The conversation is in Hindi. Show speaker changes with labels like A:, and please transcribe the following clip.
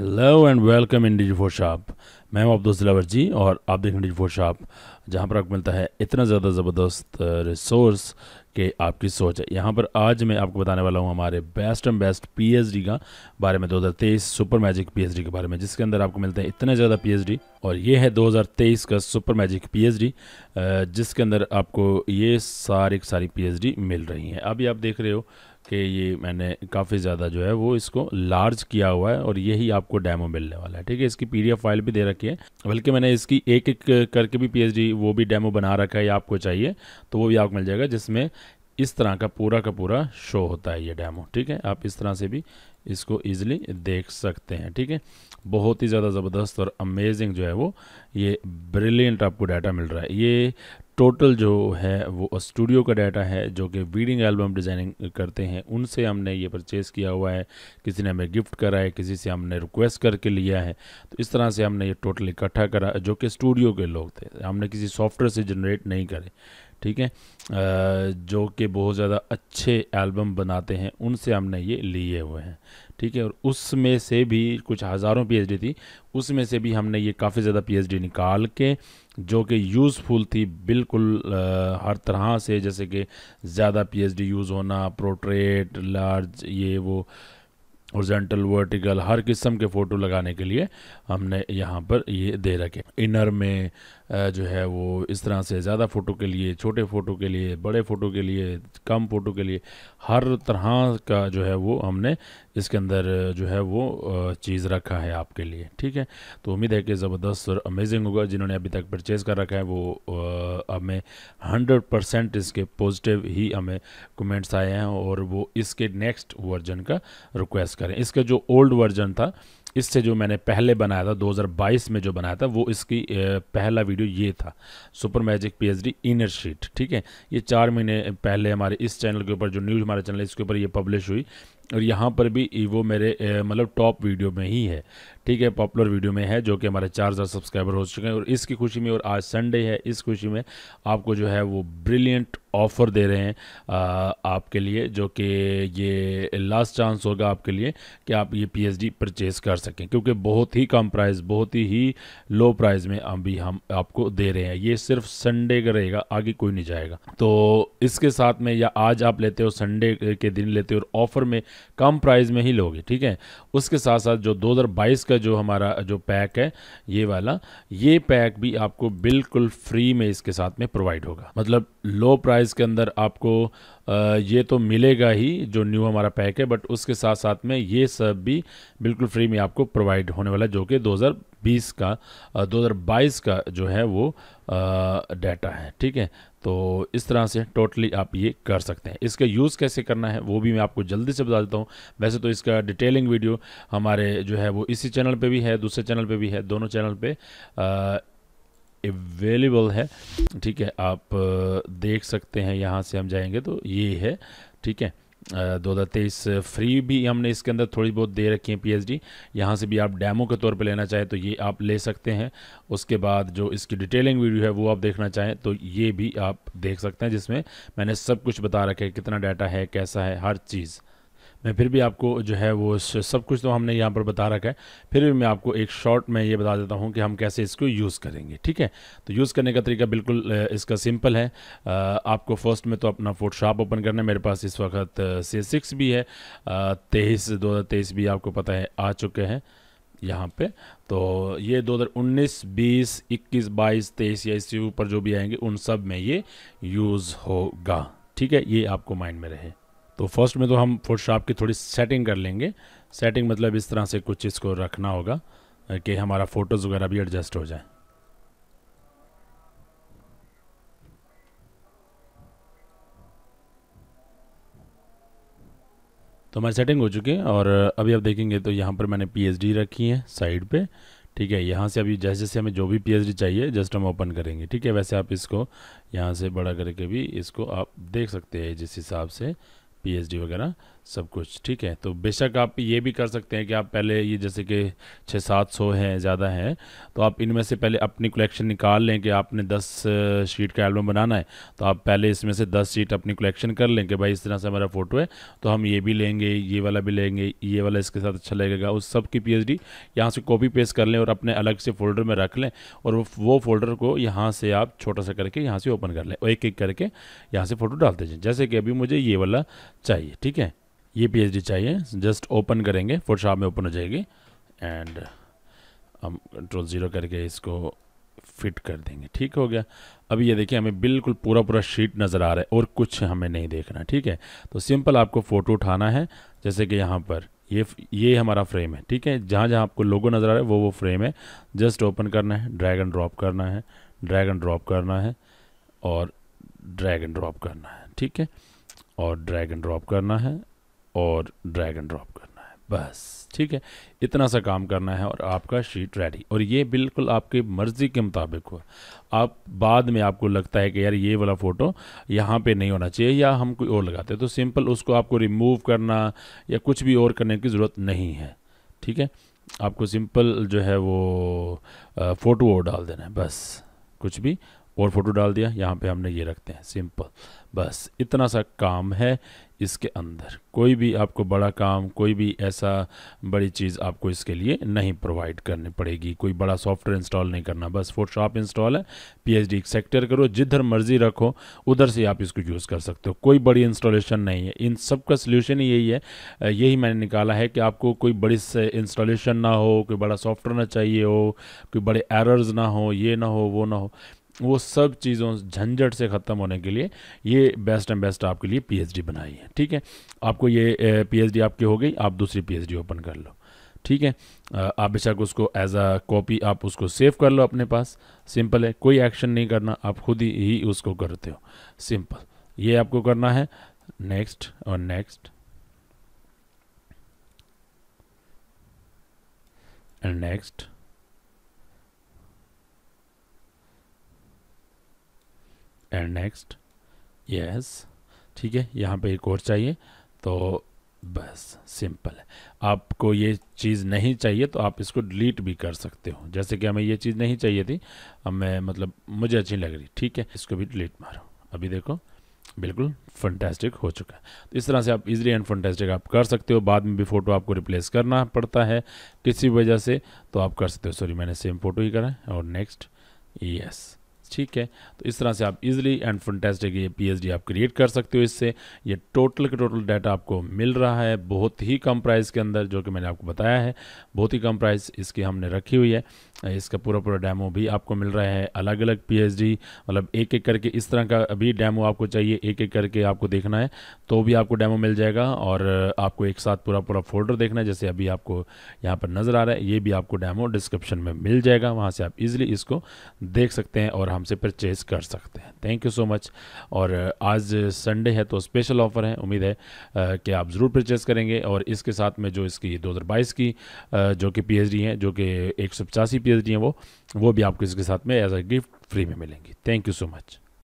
A: hello and welcome in Digi four shop मैं हूं अब्दुल दिलावर जी और आप देख रहे डिजी फोर शॉप जहाँ पर आपको मिलता है इतना ज़्यादा ज़बरदस्त रिसोर्स कि आपकी सोच है यहाँ पर आज मैं आपको बताने वाला हूँ हमारे बेस्ट एंड बेस्ट पीएचडी का बारे में 2023 सुपर मैजिक पीएचडी के बारे में जिसके अंदर आपको मिलते हैं इतने ज़्यादा पी और ये है 2023 का सुपर मैजिक पी जिसके अंदर आपको ये सारी सारी पी मिल रही हैं अभी आप देख रहे हो कि ये मैंने काफ़ी ज़्यादा जो है वो इसको लार्ज किया हुआ है और यही आपको डैमो मिलने वाला है ठीक है इसकी पी फाइल भी दे रखी है बल्कि मैंने इसकी एक एक करके भी पी वो भी डैमो बना रखा है या आपको चाहिए तो वो भी आपको मिल जाएगा जिसमें इस तरह का पूरा का पूरा शो होता है ये डैमो ठीक है आप इस तरह से भी इसको ईजिली देख सकते हैं ठीक है बहुत ही ज़्यादा ज़बरदस्त और अमेजिंग जो है वो ये ब्रिलियंट आपको डाटा मिल रहा है ये टोटल जो है वो स्टूडियो का डाटा है जो कि बीडिंग एल्बम डिज़ाइनिंग करते हैं उनसे हमने ये परचेज़ किया हुआ है किसी ने हमें गिफ्ट करा है किसी से हमने रिक्वेस्ट करके लिया है तो इस तरह से हमने ये टोटल इकट्ठा करा जो कि स्टूडियो के लोग थे हमने किसी सॉफ्टवेयर से जनरेट नहीं करे ठीक है जो कि बहुत ज़्यादा अच्छे एल्बम बनाते हैं उनसे हमने ये लिए हुए हैं ठीक है और उसमें से भी कुछ हज़ारों पीएचडी थी उसमें से भी हमने ये काफ़ी ज़्यादा पीएचडी निकाल के जो कि यूज़फुल थी बिल्कुल आ, हर तरह से जैसे कि ज़्यादा पीएचडी यूज़ होना प्रोट्रेट लार्ज ये वो औरजेंटल वर्टिकल हर किस्म के फ़ोटो लगाने के लिए हमने यहाँ पर ये दे रखे इनर में जो है वो इस तरह से ज़्यादा फ़ोटो के लिए छोटे फ़ोटो के लिए बड़े फ़ोटो के लिए कम फ़ोटो के लिए हर तरह का जो है वो हमने इसके अंदर जो है वो चीज़ रखा है आपके लिए ठीक है तो उम्मीद है कि ज़बरदस्त और अमेजिंग होगा जिन्होंने अभी तक परचेज़ कर रखा है वो हमें हंड्रेड परसेंट इसके पॉजिटिव ही हमें कमेंट्स आए हैं और वो इसके नेक्स्ट वर्जन का रिक्वेस्ट करें इसका जो ओल्ड वर्जन था इससे जो मैंने पहले बनाया था 2022 में जो बनाया था वो इसकी पहला वीडियो ये था super magic PhD inner sheet ठीक है ये चार महीने पहले हमारे इस चैनल के ऊपर जो न्यूज़ हमारे चैनल है इसके ऊपर ये पब्लिश हुई और यहाँ पर भी वो मेरे मतलब टॉप वीडियो में ही है ठीक है पॉपुलर वीडियो में है जो कि हमारे चार हज़ार सब्सक्राइबर हो चुके हैं और इसकी खुशी में और आज संडे है इस खुशी में आपको जो है वो ब्रिलियंट ऑफ़र दे रहे हैं आपके लिए जो कि ये लास्ट चांस होगा आपके लिए कि आप ये पीएचडी परचेज़ कर सकें क्योंकि बहुत ही कम प्राइस बहुत ही ही लो प्राइस में अभी हम आपको दे रहे हैं ये सिर्फ संडे का रहेगा आगे कोई नहीं जाएगा तो इसके साथ में या आज आप लेते हो संडे के दिन लेते हो और ऑफ़र में कम प्राइस में ही लोगे ठीक है उसके साथ साथ जो बाईस का जो हमारा जो पैक है ये वाला ये पैक भी आपको बिल्कुल फ्री में इसके साथ में प्रोवाइड होगा मतलब लो प्राइस प्राइस के अंदर आपको ये तो मिलेगा ही जो न्यू हमारा पैक है बट उसके साथ साथ में ये सब भी बिल्कुल फ्री में आपको प्रोवाइड होने वाला है जो कि 2020 का 2022 का जो है वो डाटा है ठीक है तो इस तरह से टोटली आप ये कर सकते हैं इसका यूज़ कैसे करना है वो भी मैं आपको जल्दी से बता देता हूँ वैसे तो इसका डिटेलिंग वीडियो हमारे जो है वो इसी चैनल पे भी है दूसरे चैनल पे भी है दोनों चैनल पे अवेलेबल है ठीक है आप देख सकते हैं यहाँ से हम जाएंगे तो ये है ठीक है दो हज़ार तेईस फ्री भी हमने इसके अंदर थोड़ी बहुत दे रखी है पीएचडी यहाँ से भी आप डेमो के तौर पे लेना चाहें तो ये आप ले सकते हैं उसके बाद जो इसकी डिटेलिंग वीडियो है वो आप देखना चाहें तो ये भी आप देख सकते हैं जिसमें मैंने सब कुछ बता रखा है कितना डाटा है कैसा है हर चीज़ मैं फिर भी आपको जो है वो सब कुछ तो हमने यहाँ पर बता रखा है फिर भी मैं आपको एक शॉर्ट में ये बता देता हूँ कि हम कैसे इसको यूज़ करेंगे ठीक है तो यूज़ करने का तरीका बिल्कुल इसका सिंपल है आपको फर्स्ट में तो अपना फोटोशॉप ओपन करना है मेरे पास इस वक्त से सिक्स भी है तेईस दो हज़ार तेईस भी आपको पता है आ चुके हैं यहाँ पे तो ये 2019, 20, 21, 22, 23 या इसी ऊपर जो भी आएंगे उन सब में ये यूज़ होगा ठीक है ये आपको माइंड में रहे तो फर्स्ट में तो हम फोटोशॉप की थोड़ी सेटिंग कर लेंगे सेटिंग मतलब इस तरह से कुछ इसको रखना होगा कि हमारा फ़ोटोज़ वगैरह भी एडजस्ट हो जाए तो हमारी सेटिंग हो चुकी है और अभी आप देखेंगे तो यहाँ पर मैंने पीएचडी रखी है साइड पे ठीक है यहाँ से अभी जैसे जैसे हमें जो भी पीएचडी चाहिए जस्ट हम ओपन करेंगे ठीक है वैसे आप इसको यहाँ से बड़ा करके भी इसको आप देख सकते हैं जिस हिसाब से पी वगैरह सब कुछ ठीक है तो बेशक आप ये भी कर सकते हैं कि आप पहले ये जैसे कि छः सात सौ हैं ज़्यादा हैं तो आप इनमें से पहले अपनी कलेक्शन निकाल लें कि आपने दस शीट का एल्बम बनाना है तो आप पहले इसमें से दस शीट अपनी कलेक्शन कर लें कि भाई इस तरह से हमारा फ़ोटो है तो हम ये भी लेंगे ये वाला भी लेंगे ये वाला इसके साथ अच्छा लगेगा उस सब की पी एच डी यहाँ से कॉपी पेस्ट कर लें और अपने अलग से फ़ोल्डर में रख लें और वो फ़ोल्डर को यहाँ से आप छोटा सा करके यहाँ से ओपन कर लें एक एक करके यहाँ से फ़ोटो डालते जाए जैसे कि अभी मुझे ये वाला चाहिए ठीक है ये पी चाहिए जस्ट ओपन करेंगे फोटोशॉप में ओपन हो जाएगी एंड हम कंट्रोल ज़ीरो करके इसको फिट कर देंगे ठीक हो गया अभी ये देखिए हमें बिल्कुल पूरा पूरा शीट नज़र आ रहा है और कुछ हमें नहीं देखना ठीक है तो सिंपल आपको फ़ोटो उठाना है जैसे कि यहाँ पर ये ये हमारा फ्रेम है ठीक है जहाँ जहाँ आपको लोगो नज़र आ रहा है वो वो फ्रेम है जस्ट ओपन करना है ड्रैगन ड्रॉप करना है ड्रैगन ड्रॉप करना है और ड्रैगन ड्रॉप करना है ठीक है और ड्रैगन ड्रॉप करना है और ड्रैग एंड ड्रॉप करना है बस ठीक है इतना सा काम करना है और आपका शीट रेडी और ये बिल्कुल आपकी मर्ज़ी के मुताबिक हुआ आप बाद में आपको लगता है कि यार ये वाला फ़ोटो यहाँ पे नहीं होना चाहिए या हम कोई और लगाते हैं तो सिंपल उसको आपको रिमूव करना या कुछ भी और करने की ज़रूरत नहीं है ठीक है आपको सिंपल जो है वो फ़ोटो और डाल देना है बस कुछ भी और फ़ोटो डाल दिया यहाँ पे हमने ये रखते हैं सिंपल बस इतना सा काम है इसके अंदर कोई भी आपको बड़ा काम कोई भी ऐसा बड़ी चीज़ आपको इसके लिए नहीं प्रोवाइड करनी पड़ेगी कोई बड़ा सॉफ्टवेयर इंस्टॉल नहीं करना बस फोटोशॉप इंस्टॉल है पीएचडी एच सेक्टर करो जिधर मर्जी रखो उधर से आप इसको यूज़ कर सकते हो कोई बड़ी इंस्टॉलेशन नहीं है इन सब का सोल्यूशन यही है यही मैंने निकाला है कि आपको कोई बड़ी इंस्टॉलेशन ना हो कोई बड़ा सॉफ्टवेयर ना चाहिए हो कोई बड़े एरर्स ना हो ये ना हो वो ना हो वो सब चीज़ों झंझट से ख़त्म होने के लिए ये बेस्ट एंड बेस्ट आपके लिए पीएचडी बनाई है ठीक है आपको ये पीएचडी आपकी हो गई आप दूसरी पीएचडी ओपन कर लो ठीक है आप बेशक उसको एज अ कॉपी आप उसको सेव कर लो अपने पास सिंपल है कोई एक्शन नहीं करना आप खुद ही उसको करते हो सिंपल ये आपको करना है नेक्स्ट और next and next and next yes ठीक है यहाँ पे एक और चाहिए तो बस सिंपल है आपको ये चीज़ नहीं चाहिए तो आप इसको डिलीट भी कर सकते हो जैसे कि हमें ये चीज़ नहीं चाहिए थी अब मैं मतलब मुझे अच्छी लग रही ठीक है इसको भी डिलीट मारो अभी देखो बिल्कुल फंटेस्टिक हो चुका है तो इस तरह से आप इजीली एंड फंटेस्टिक आप कर सकते हो बाद में भी फ़ोटो आपको रिप्लेस करना पड़ता है किसी वजह से तो आप कर सकते हो सॉरी मैंने सेम फ़ोटो ही करा है और नेक्स्ट यस ठीक है तो इस तरह से आप इजीली एंड फंटेस्टिक ये पीएचडी आप क्रिएट कर सकते हो इससे ये टोटल का टोटल डाटा आपको मिल रहा है बहुत ही कम प्राइस के अंदर जो कि मैंने आपको बताया है बहुत ही कम प्राइस इसकी हमने रखी हुई है इसका पूरा पूरा डैमो भी आपको मिल रहा है अलग अलग पी मतलब एक एक करके इस तरह का भी डैमो आपको चाहिए एक एक करके आपको देखना है तो भी आपको डैमो मिल जाएगा और आपको एक साथ पूरा पूरा फोल्डर देखना है जैसे अभी आपको यहाँ पर नज़र आ रहा है ये भी आपको डैमो डिस्क्रिप्शन में मिल जाएगा वहाँ से आप इजिली इसको देख सकते हैं और हम आराम से परचेज़ कर सकते हैं थैंक यू सो मच और आज संडे है तो स्पेशल ऑफ़र है उम्मीद है कि आप ज़रूर परचेज़ करेंगे और इसके साथ में जो इसकी दो हज़ार बाईस की जो कि पी एच डी हैं जो कि एक सौ पचासी पी एच डी हैं वो वो भी आपको इसके साथ में एज अ गिफ्ट फ्री में मिलेंगी थैंक यू सो मच